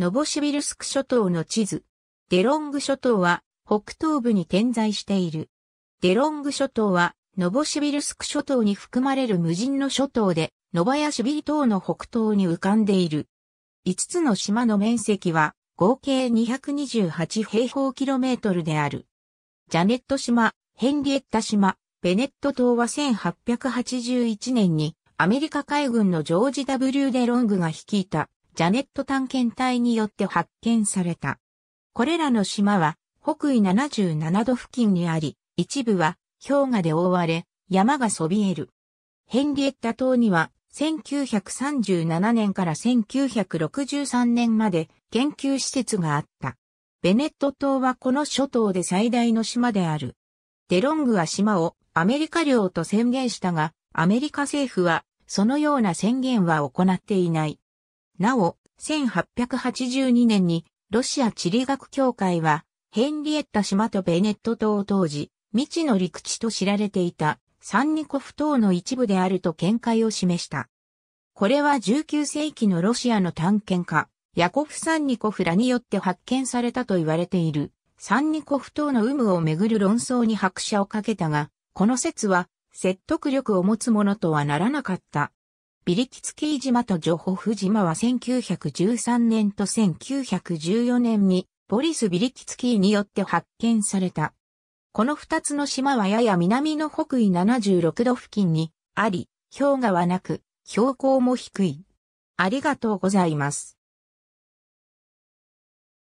ノボシビルスク諸島の地図。デロング諸島は北東部に点在している。デロング諸島はノボシビルスク諸島に含まれる無人の諸島で、ノバヤシビリ島の北東に浮かんでいる。5つの島の面積は合計228平方キロメートルである。ジャネット島、ヘンリエッタ島、ベネット島は1881年にアメリカ海軍のジョージ・ W・ デロングが率いたジャネット探検隊によって発見された。これらの島は北緯77度付近にあり、一部は氷河で覆われ、山がそびえる。ヘンリエッタ島には1937年から1963年まで研究施設があった。ベネット島はこの諸島で最大の島である。デロングは島をアメリカ領と宣言したが、アメリカ政府はそのような宣言は行っていない。なお、1882年にロシア地理学協会はヘンリエッタ島とベネット島を当時、未知の陸地と知られていたサンニコフ島の一部であると見解を示した。これは19世紀のロシアの探検家、ヤコフ・サンニコフらによって発見されたと言われている、サンニコフ島の有無をめぐる論争に拍車をかけたが、この説は説得力を持つものとはならなかった。ビリキツキー島とジョホフ島は1913年と1914年にボリス・ビリキツキーによって発見された。この二つの島はやや南の北緯76度付近にあり、氷河はなく、標高も低い。ありがとうございます。